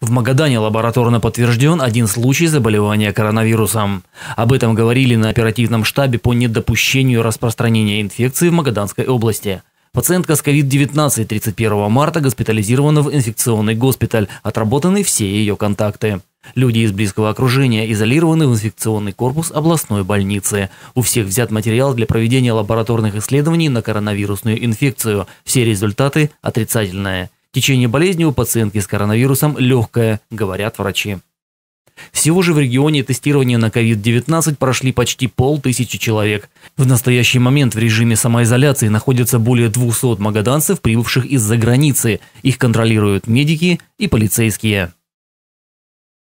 В Магадане лабораторно подтвержден один случай заболевания коронавирусом. Об этом говорили на оперативном штабе по недопущению распространения инфекции в Магаданской области. Пациентка с COVID-19 31 марта госпитализирована в инфекционный госпиталь, отработаны все ее контакты. Люди из близкого окружения изолированы в инфекционный корпус областной больницы. У всех взят материал для проведения лабораторных исследований на коронавирусную инфекцию. Все результаты отрицательные. Течение болезни у пациентки с коронавирусом легкое, говорят врачи. Всего же в регионе тестирование на COVID-19 прошли почти полтысячи человек. В настоящий момент в режиме самоизоляции находятся более 200 магаданцев, прибывших из-за границы. Их контролируют медики и полицейские.